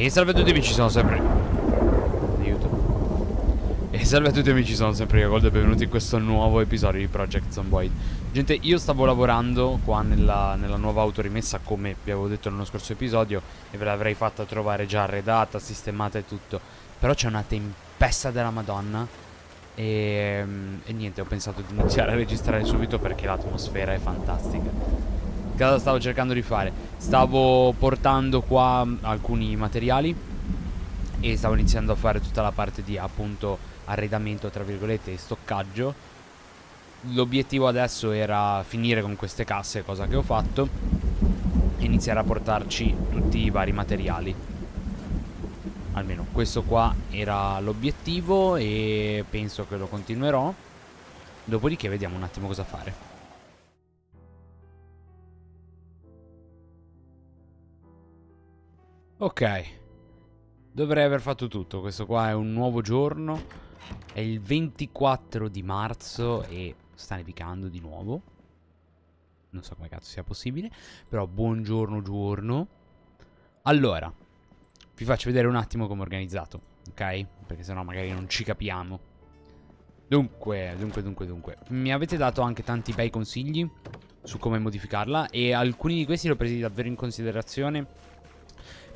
E salve a tutti amici, sono sempre Aiuto E salve a tutti amici, sono sempre Gold e benvenuti in questo nuovo episodio di Project Zomboid Gente, io stavo lavorando qua nella, nella nuova autorimessa come vi avevo detto nello scorso episodio E ve l'avrei fatta trovare già arredata, sistemata e tutto Però c'è una tempesta della madonna e, ehm, e niente, ho pensato di iniziare a registrare subito perché l'atmosfera è fantastica cosa stavo cercando di fare? Stavo portando qua mm, alcuni materiali e stavo iniziando a fare tutta la parte di appunto arredamento tra virgolette e stoccaggio. L'obiettivo adesso era finire con queste casse, cosa che ho fatto, e iniziare a portarci tutti i vari materiali. Almeno questo qua era l'obiettivo e penso che lo continuerò. Dopodiché vediamo un attimo cosa fare. Ok. Dovrei aver fatto tutto. Questo qua è un nuovo giorno. È il 24 di marzo e sta nevicando di nuovo. Non so come cazzo sia possibile. Però buongiorno giorno. Allora, vi faccio vedere un attimo come è organizzato, ok? Perché sennò magari non ci capiamo. Dunque, dunque, dunque, dunque. Mi avete dato anche tanti bei consigli su come modificarla e alcuni di questi li ho presi davvero in considerazione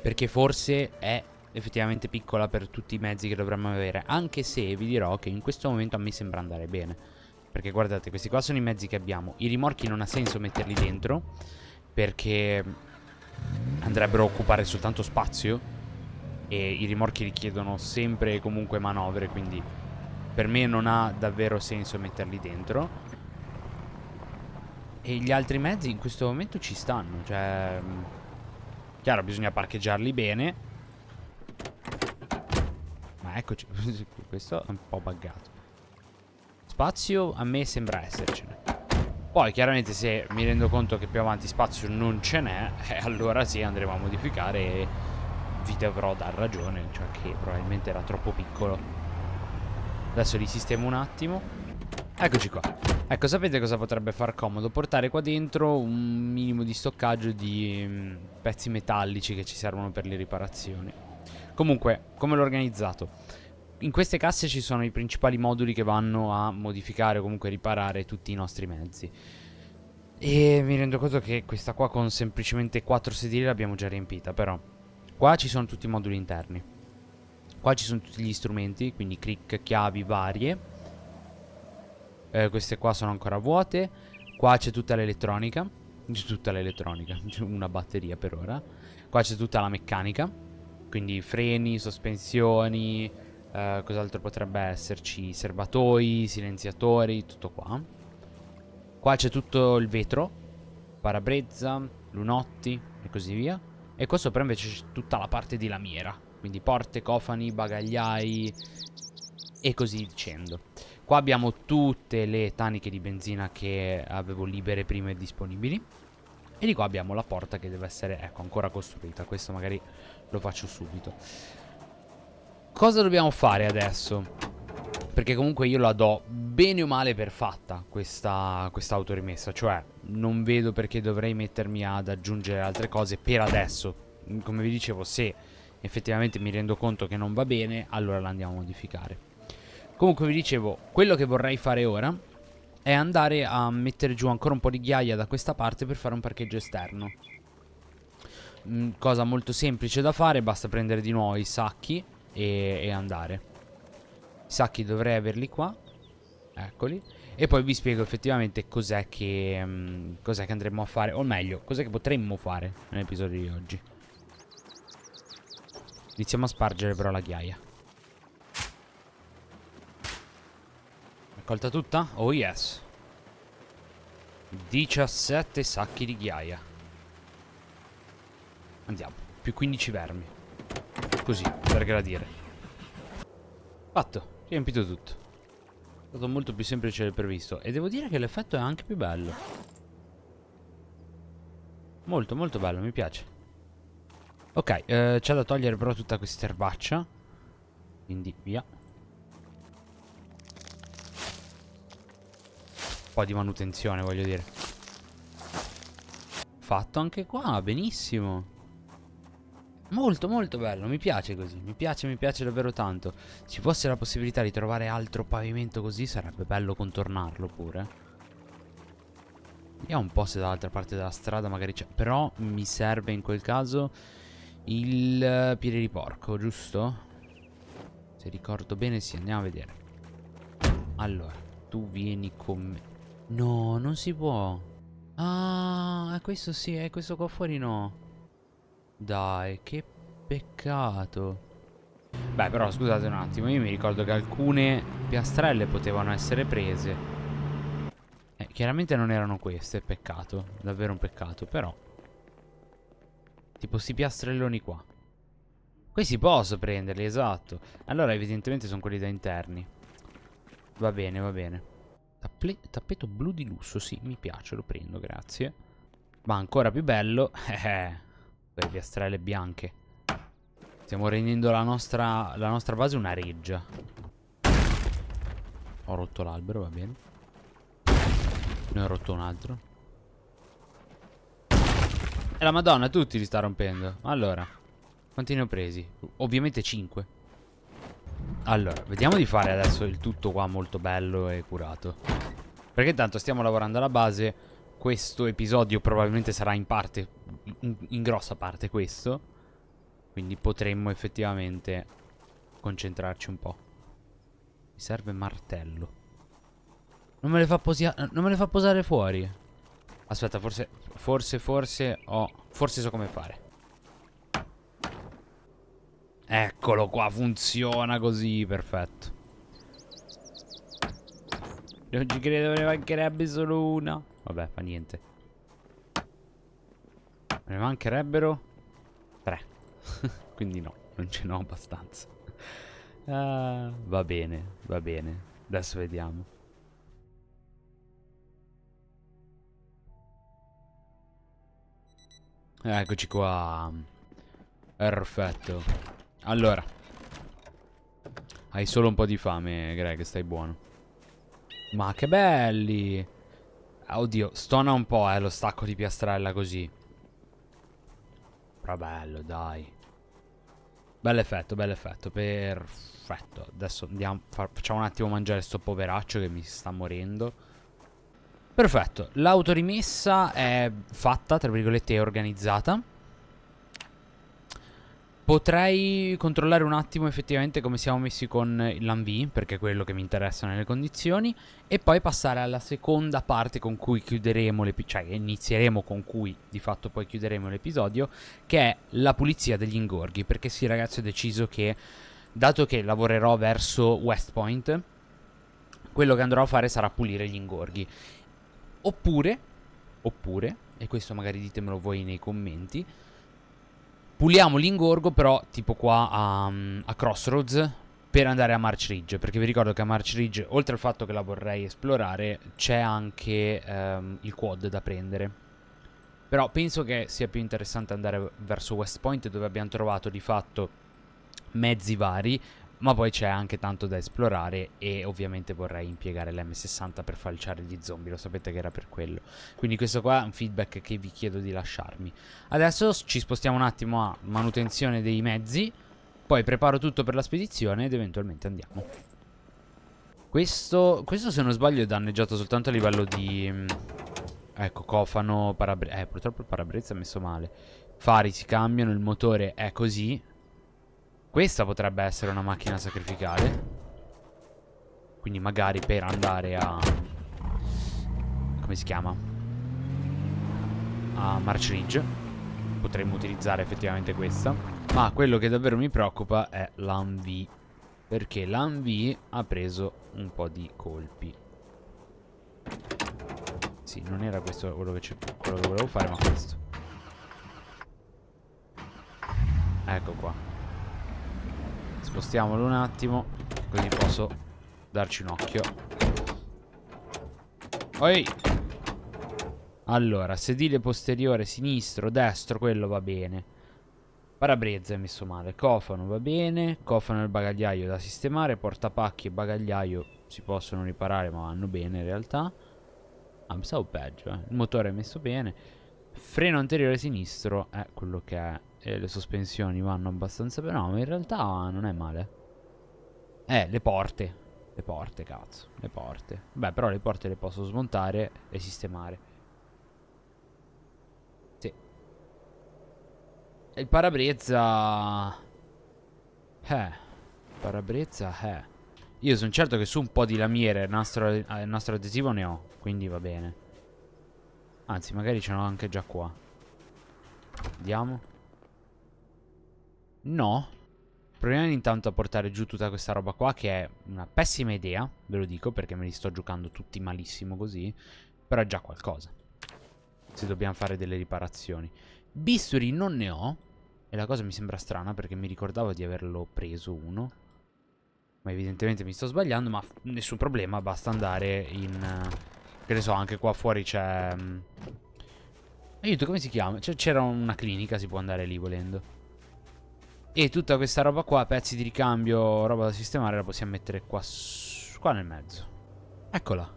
perché forse è effettivamente piccola per tutti i mezzi che dovremmo avere, anche se vi dirò che in questo momento a me sembra andare bene, perché guardate, questi qua sono i mezzi che abbiamo, i rimorchi non ha senso metterli dentro, perché andrebbero a occupare soltanto spazio, e i rimorchi richiedono sempre e comunque manovre, quindi per me non ha davvero senso metterli dentro. E gli altri mezzi in questo momento ci stanno, cioè Chiaro, bisogna parcheggiarli bene. Ma eccoci. Questo è un po' buggato. Spazio a me sembra essercene. Poi chiaramente se mi rendo conto che più avanti spazio non ce n'è, eh, allora sì andremo a modificare e vi dovrò dar ragione, cioè che probabilmente era troppo piccolo. Adesso li sistemo un attimo. Eccoci qua. Ecco, eh, sapete cosa potrebbe far comodo? Portare qua dentro un minimo di stoccaggio di mm, pezzi metallici che ci servono per le riparazioni. Comunque, come l'ho organizzato? In queste casse ci sono i principali moduli che vanno a modificare o comunque riparare tutti i nostri mezzi. E mi rendo conto che questa qua con semplicemente 4 sedili l'abbiamo già riempita, però. Qua ci sono tutti i moduli interni. Qua ci sono tutti gli strumenti, quindi click, chiavi varie eh, queste qua sono ancora vuote. Qua c'è tutta l'elettronica. C'è tutta l'elettronica, una batteria per ora. Qua c'è tutta la meccanica. Quindi freni, sospensioni, eh, cos'altro potrebbe esserci? Serbatoi, silenziatori, tutto qua. Qua c'è tutto il vetro, parabrezza, lunotti e così via. E qua sopra invece c'è tutta la parte di lamiera. Quindi porte, cofani, bagagliai e così dicendo. Qua abbiamo tutte le taniche di benzina che avevo libere prima e disponibili. E di qua abbiamo la porta che deve essere, ecco, ancora costruita. Questo magari lo faccio subito. Cosa dobbiamo fare adesso? Perché comunque io la do bene o male per fatta questa, questa autorimessa. Cioè, non vedo perché dovrei mettermi ad aggiungere altre cose per adesso. Come vi dicevo, se effettivamente mi rendo conto che non va bene, allora la andiamo a modificare. Comunque vi dicevo, quello che vorrei fare ora è andare a mettere giù ancora un po' di ghiaia da questa parte per fare un parcheggio esterno. Mm, cosa molto semplice da fare, basta prendere di nuovo i sacchi e, e andare. I sacchi dovrei averli qua, eccoli. E poi vi spiego effettivamente cos'è che, mm, cos'è che andremo a fare, o meglio, cos'è che potremmo fare nell'episodio di oggi. Iniziamo a spargere però la ghiaia. Colta tutta? Oh yes 17 sacchi di ghiaia Andiamo Più 15 vermi Così, per gradire Fatto, riempito tutto È stato molto più semplice del previsto E devo dire che l'effetto è anche più bello Molto molto bello, mi piace Ok, eh, c'è da togliere però tutta questa erbaccia Quindi via po' di manutenzione, voglio dire. Fatto anche qua, benissimo. Molto molto bello, mi piace così, mi piace, mi piace davvero tanto. Ci fosse la possibilità di trovare altro pavimento così sarebbe bello contornarlo pure. Vediamo un po' se dall'altra parte della strada magari c'è. Però mi serve in quel caso il piede di porco, giusto? Se ricordo bene, sì, andiamo a vedere. Allora, tu vieni con me. No, non si può. Ah, questo sì, è questo qua fuori no. Dai, che peccato. Beh, però scusate un attimo, io mi ricordo che alcune piastrelle potevano essere prese. Eh, chiaramente non erano queste, peccato. Davvero un peccato, però. Tipo questi piastrelloni qua. Questi posso prenderli, esatto. Allora evidentemente sono quelli da interni. Va bene, va bene. Tapple tappeto blu di lusso, sì, mi piace, lo prendo, grazie. Ma ancora più bello, eh, eh le piastrelle bianche. Stiamo rendendo la nostra, la nostra base una reggia. Ho rotto l'albero, va bene. Ne ho rotto un altro. E la madonna, tutti li sta rompendo. Allora, quanti ne ho presi? Ovviamente 5. Allora, vediamo di fare adesso il tutto qua molto bello e curato. Perché tanto stiamo lavorando alla base. Questo episodio probabilmente sarà in parte, in, in grossa parte questo. Quindi potremmo effettivamente concentrarci un po'. Mi serve martello. Non me le fa, non me le fa posare fuori. Aspetta, forse, forse, forse, ho... forse so come fare. Eccolo qua, funziona così, perfetto. Non ci credo, ne mancherebbe solo una. Vabbè, fa niente. Ne mancherebbero tre. Quindi no, non ce n'ho abbastanza. Uh, va bene, va bene. Adesso vediamo. Eccoci qua. Perfetto. Allora Hai solo un po' di fame, Greg, stai buono Ma che belli ah, Oddio, stona un po', eh, lo stacco di piastrella così Però bello, dai Bell'effetto, bell'effetto Perfetto Adesso andiamo, facciamo un attimo mangiare sto poveraccio che mi sta morendo Perfetto, l'autorimessa è fatta, tra virgolette, è organizzata Potrei controllare un attimo effettivamente come siamo messi con l'ANV, perché è quello che mi interessa nelle condizioni, e poi passare alla seconda parte con cui chiuderemo l'episodio, cioè inizieremo con cui di fatto poi chiuderemo l'episodio, che è la pulizia degli ingorghi, perché sì ragazzi ho deciso che, dato che lavorerò verso West Point, quello che andrò a fare sarà pulire gli ingorghi. Oppure, oppure, e questo magari ditemelo voi nei commenti, Puliamo l'ingorgo però tipo qua a, mm, a Crossroads per andare a March Ridge, perché vi ricordo che a March Ridge, oltre al fatto che la vorrei esplorare, c'è anche ehm, il quad da prendere. Però penso che sia più interessante andare verso West Point, dove abbiamo trovato di fatto mezzi vari, ma poi c'è anche tanto da esplorare e ovviamente vorrei impiegare l'M60 per falciare gli zombie, lo sapete che era per quello. Quindi questo qua è un feedback che vi chiedo di lasciarmi. Adesso ci spostiamo un attimo a manutenzione dei mezzi, poi preparo tutto per la spedizione ed eventualmente andiamo. Questo, questo se non sbaglio è danneggiato soltanto a livello di... Mm, ecco, cofano, parabrezza... Eh, purtroppo il parabrezza è messo male. Fari si cambiano, il motore è così, questa potrebbe essere una macchina sacrificale. Quindi magari per andare a... Come si chiama? A March Ridge. Potremmo utilizzare effettivamente questa. Ma quello che davvero mi preoccupa è l'AMV. Perché l'AMV ha preso un po' di colpi. Sì, non era questo quello che, quello che volevo fare, ma questo. Ecco qua. Spostiamolo un attimo Così posso darci un occhio Oi Allora, sedile posteriore, sinistro, destro Quello va bene Parabrezza è messo male Cofano va bene Cofano e il bagagliaio da sistemare Portapacchi e bagagliaio si possono riparare ma vanno bene in realtà Ah, pensavo peggio eh. Il motore è messo bene Freno anteriore sinistro è quello che è e le sospensioni vanno abbastanza bene. No, ma in realtà non è male. Eh, le porte. Le porte, cazzo. Le porte. Beh, però le porte le posso smontare e sistemare. Sì. E il parabrezza... Eh. Parabrezza, eh. Io sono certo che su un po' di lamiere nastro, eh, nastro adesivo ne ho. Quindi va bene. Anzi, magari ce l'ho anche già qua. Vediamo. No. Proviamo intanto a portare giù tutta questa roba qua, che è una pessima idea, ve lo dico, perché me li sto giocando tutti malissimo così. Però è già qualcosa. Se dobbiamo fare delle riparazioni. Bisturi non ne ho. E la cosa mi sembra strana, perché mi ricordavo di averlo preso uno. Ma evidentemente mi sto sbagliando, ma nessun problema, basta andare in... Eh, che ne so, anche qua fuori c'è... Mm, Aiuto, come si chiama? C'era una clinica, si può andare lì volendo. E tutta questa roba qua, pezzi di ricambio, roba da sistemare, la possiamo mettere qua, qua nel mezzo. Eccola.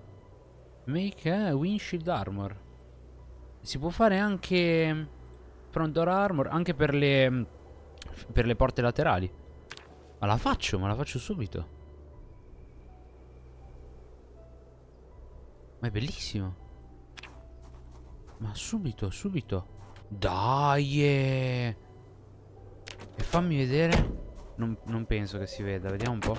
Make a windshield armor. Si può fare anche mm, front door armor, anche per le, mm, per le porte laterali. Ma la faccio, ma la faccio subito. Ma è bellissimo. Ma subito, subito. Dai! Eh. E fammi vedere. Non, non penso che si veda, vediamo un po'.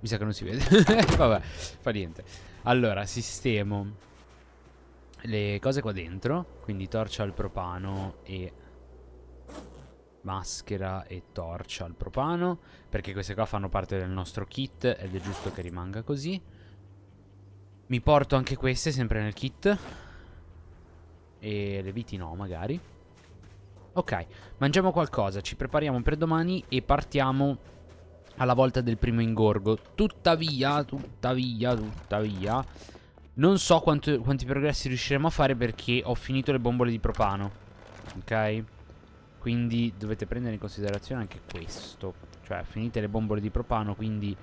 Mi sa che non si vede. Vabbè, fa niente. Allora, sistemo le cose qua dentro, quindi torcia al propano e maschera e torcia al propano, perché queste qua fanno parte del nostro kit ed è giusto che rimanga così. Mi porto anche queste sempre nel kit. E le viti no, magari. Ok, mangiamo qualcosa, ci prepariamo per domani e partiamo alla volta del primo ingorgo. Tuttavia, tuttavia, tuttavia, non so quanto, quanti progressi riusciremo a fare perché ho finito le bombole di propano. Ok? Quindi dovete prendere in considerazione anche questo. Cioè, finite le bombole di propano, quindi...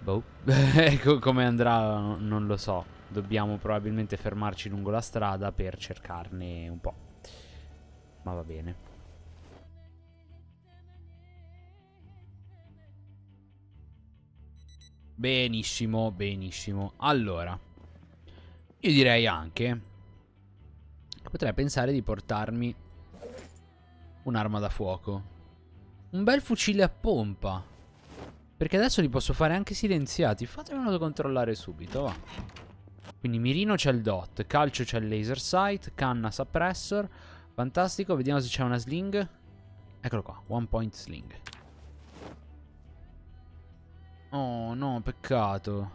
Boh. ecco Come andrà non lo so dobbiamo probabilmente fermarci lungo la strada per cercarne un po'. Ma va bene. Benissimo, benissimo. Allora, io direi anche che potrei pensare di portarmi un'arma da fuoco. Un bel fucile a pompa. Perché adesso li posso fare anche silenziati. Fatemelo controllare subito, va. Quindi mirino c'è il dot, calcio c'è il laser sight, canna suppressor. Fantastico, vediamo se c'è una sling. Eccolo qua, one point sling. Oh no, peccato.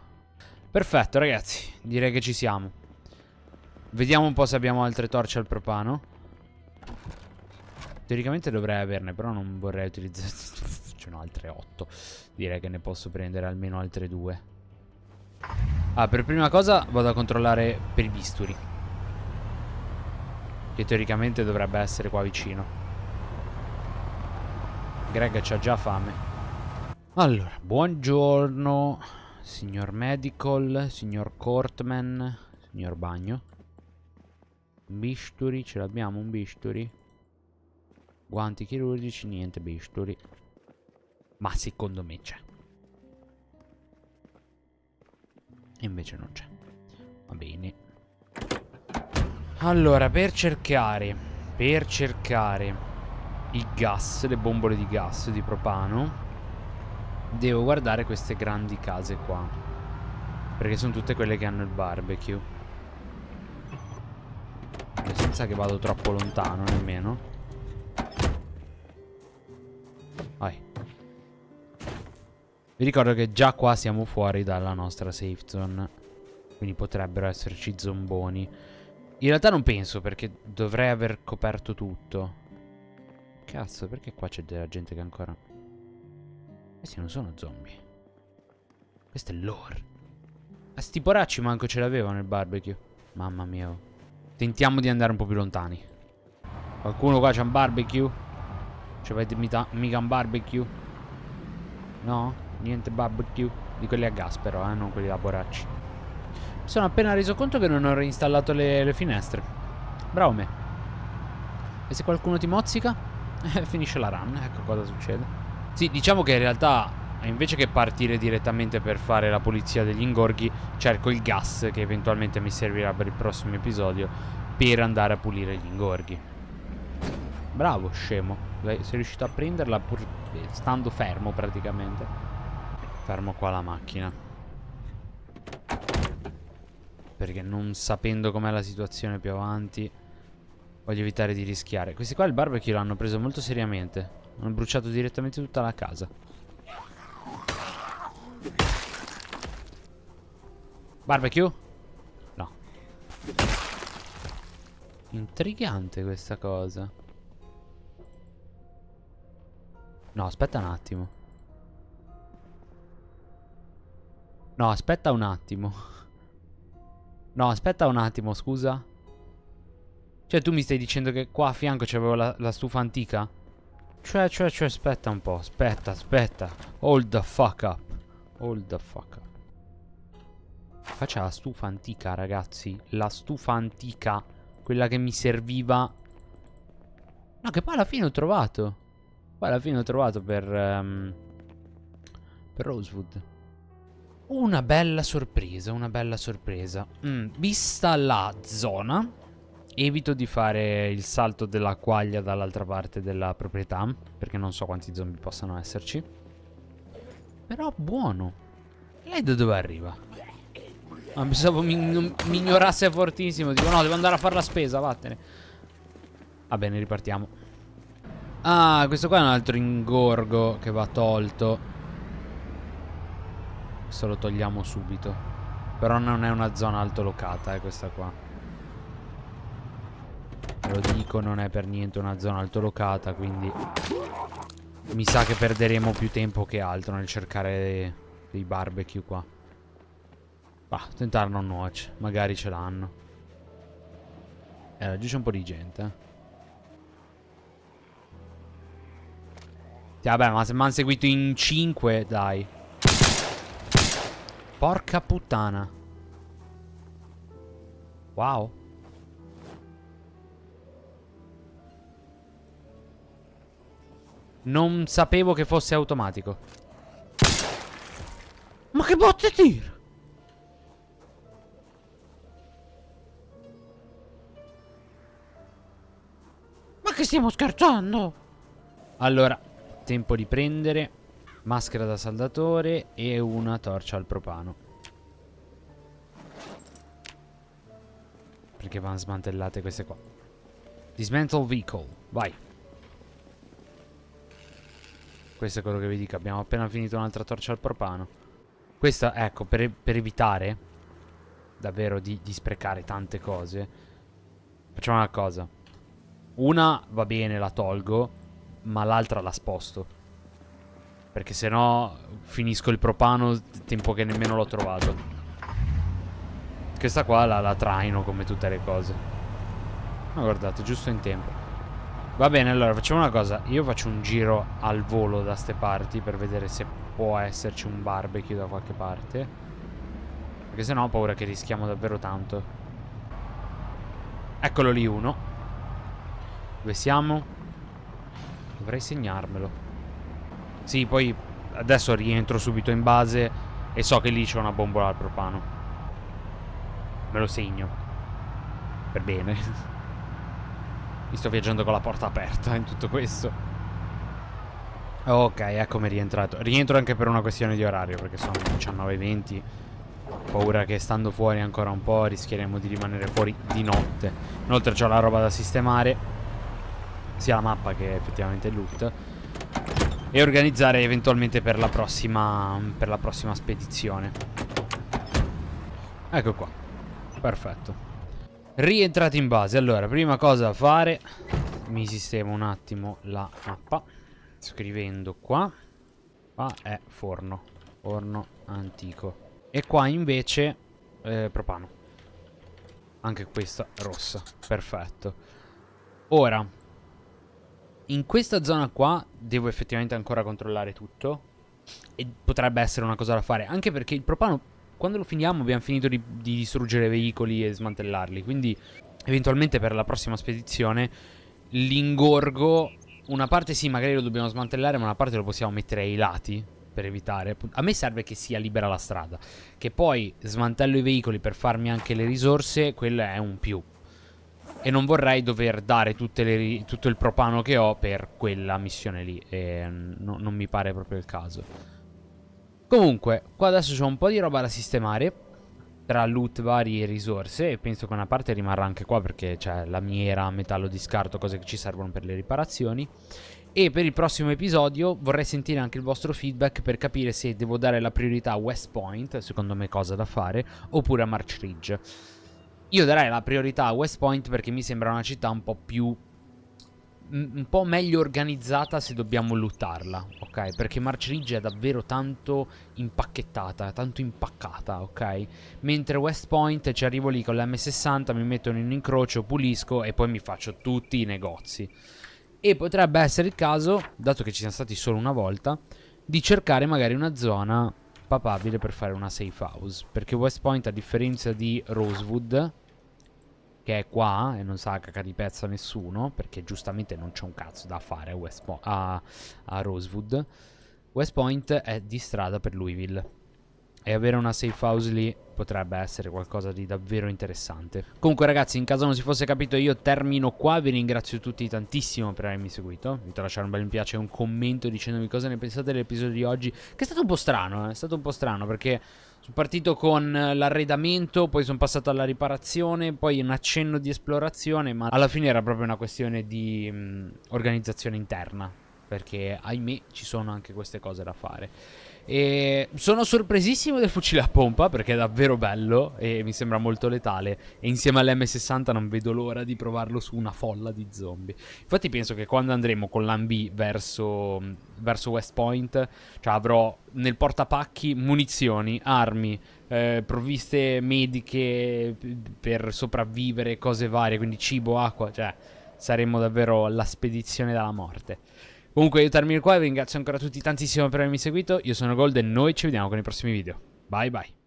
Perfetto ragazzi, direi che ci siamo. Vediamo un po' se abbiamo altre torce al propano. Teoricamente dovrei averne, però non vorrei utilizzare... C'è ne altre 8. Direi che ne posso prendere almeno altre due. Ah, per prima cosa vado a controllare per i bisturi. Che teoricamente dovrebbe essere qua vicino. Greg c'ha già fame. Allora, buongiorno, signor Medical, signor courtman, signor Bagno. Bisturi, ce l'abbiamo un bisturi? Guanti chirurgici, niente bisturi. Ma secondo me c'è. invece non c'è. Va bene. Allora, per cercare, per cercare I gas, le bombole di gas, di propano, devo guardare queste grandi case qua. Perché sono tutte quelle che hanno il barbecue. senza che vado troppo lontano nemmeno. Vi ricordo che già qua siamo fuori dalla nostra safe zone. Quindi potrebbero esserci zomboni. In realtà non penso perché dovrei aver coperto tutto. Cazzo, perché qua c'è della gente che ancora... Questi non sono zombie. Questo è lore. A sti poracci manco ce l'avevano il barbecue. Mamma mia. Oh. Tentiamo di andare un po' più lontani. Qualcuno qua c'ha un barbecue? C'è mica un barbecue? No? No? niente barbecue. Di quelli a gas però, eh, non quelli da poracci Mi sono appena reso conto che non ho reinstallato le, le finestre. Bravo me. E se qualcuno ti mozzica? Eh, finisce la run, ecco cosa succede. Sì, diciamo che in realtà invece che partire direttamente per fare la pulizia degli ingorghi, cerco il gas che eventualmente mi servirà per il prossimo episodio per andare a pulire gli ingorghi. Bravo, scemo. Sei riuscito a prenderla pur eh, stando fermo praticamente. Fermo qua la macchina. Perché non sapendo com'è la situazione più avanti, voglio evitare di rischiare. Questi qua il barbecue l'hanno preso molto seriamente. Hanno bruciato direttamente tutta la casa. Barbecue? No. Intrigante questa cosa. No, aspetta un attimo. No, aspetta un attimo. No, aspetta un attimo, scusa. Cioè, tu mi stai dicendo che qua a fianco c'avevo la, la stufa antica? Cioè, cioè, cioè, aspetta un po', aspetta, aspetta. Hold the fuck up. Hold the fuck up. Faccia la stufa antica, ragazzi. La stufa antica. Quella che mi serviva. No, che poi alla fine ho trovato. Poi alla fine ho trovato per... Um, per Rosewood. Una bella sorpresa, una bella sorpresa. Mm, vista la zona, evito di fare il salto della quaglia dall'altra parte della proprietà, perché non so quanti zombie possano esserci. Però buono. Lei da dove arriva? Ah, pensavo mi, mi ignorasse fortissimo. Dico, no, devo andare a fare la spesa, vattene. Va bene, ripartiamo. Ah, questo qua è un altro ingorgo che va tolto se lo togliamo subito. Però non è una zona altolocata, eh, questa qua. Ve lo dico, non è per niente una zona altolocata, quindi... Mi sa che perderemo più tempo che altro nel cercare dei, dei barbecue qua. Bah, tentare non nuoce, magari ce l'hanno. Eh, giù c'è un po' di gente, eh. Sì, vabbè, ma se mi hanno seguito in 5, dai. Porca puttana. Wow. Non sapevo che fosse automatico. Ma che botte tira? Ma che stiamo scherzando? Allora, tempo di prendere maschera da saldatore e una torcia al propano. Perché vanno smantellate queste qua. Dismantle vehicle, vai. Questo è quello che vi dico, abbiamo appena finito un'altra torcia al propano. Questa, ecco, per, per evitare davvero di, di sprecare tante cose, facciamo una cosa. Una va bene, la tolgo, ma l'altra la sposto. Perché se no finisco il propano tempo che nemmeno l'ho trovato. Questa qua la, la traino come tutte le cose. Ma guardate, giusto in tempo. Va bene, allora facciamo una cosa. Io faccio un giro al volo da ste parti per vedere se può esserci un barbecue da qualche parte. Perché sennò ho paura che rischiamo davvero tanto. Eccolo lì uno. Dove siamo? Dovrei segnarmelo. Sì, poi adesso rientro subito in base e so che lì c'è una bombola al propano. Me lo segno. Per bene. Mi sto viaggiando con la porta aperta in tutto questo. Ok, eccomi rientrato. Rientro anche per una questione di orario, perché sono 19.20. Ho paura che stando fuori ancora un po' rischieremo di rimanere fuori di notte. Inoltre ho la roba da sistemare, sia la mappa che effettivamente il loot e organizzare eventualmente per la prossima, per la prossima spedizione. Ecco qua. Perfetto. Rientrati in base. Allora, prima cosa da fare, mi sistemo un attimo la mappa, scrivendo qua. Qua è forno, forno antico. E qua invece eh, propano. Anche questa rossa, perfetto. Ora, in questa zona qua devo effettivamente ancora controllare tutto. E potrebbe essere una cosa da fare. Anche perché il propano, quando lo finiamo, abbiamo finito di, di distruggere veicoli e smantellarli. Quindi, eventualmente per la prossima spedizione, l'ingorgo. Una parte sì, magari lo dobbiamo smantellare, ma una parte lo possiamo mettere ai lati per evitare. A me serve che sia libera la strada. Che poi smantello i veicoli per farmi anche le risorse, quello è un più e non vorrei dover dare le, tutto il propano che ho per quella missione lì e no, non mi pare proprio il caso comunque qua adesso c'è un po' di roba da sistemare tra loot varie risorse e penso che una parte rimarrà anche qua perché c'è la miera, metallo di scarto, cose che ci servono per le riparazioni e per il prossimo episodio vorrei sentire anche il vostro feedback per capire se devo dare la priorità a West Point, secondo me cosa da fare, oppure a March Ridge. Io darei la priorità a West Point perché mi sembra una città un po' più un po' meglio organizzata se dobbiamo luttarla, ok? Perché March Ridge è davvero tanto impacchettata, tanto impaccata, ok? Mentre West Point ci arrivo lì con l'M60, mi metto in un incrocio, pulisco e poi mi faccio tutti i negozi. E potrebbe essere il caso, dato che ci siamo stati solo una volta, di cercare magari una zona papabile per fare una safe house. Perché West Point, a differenza di Rosewood, che è qua e non sa cacca di pezza nessuno, perché giustamente non c'è un cazzo da fare a, a, a Rosewood, West Point è di strada per Louisville e avere una safe house lì potrebbe essere qualcosa di davvero interessante. Comunque ragazzi, in caso non si fosse capito io termino qua, vi ringrazio tutti tantissimo per avermi seguito, vi invito a lasciare un bel mi piace e un commento dicendomi cosa ne pensate dell'episodio di oggi, che è stato un po' strano, eh? è stato un po' strano perché sono partito con l'arredamento, poi sono passato alla riparazione, poi un accenno di esplorazione, ma alla fine era proprio una questione di mh, mm, organizzazione interna, perché ahimè ci sono anche queste cose da fare. E sono sorpresissimo del fucile a pompa perché è davvero bello e mi sembra molto letale. E insieme all'M60 non vedo l'ora di provarlo su una folla di zombie. Infatti penso che quando andremo con l'AMB verso, verso West Point, cioè avrò nel portapacchi munizioni, armi, eh, provviste mediche per sopravvivere, cose varie, quindi cibo, acqua, cioè saremo davvero la spedizione dalla morte. Comunque aiutarmi qua, vi ringrazio ancora tutti tantissimo per avermi seguito, io sono Golden e noi ci vediamo con i prossimi video. Bye bye.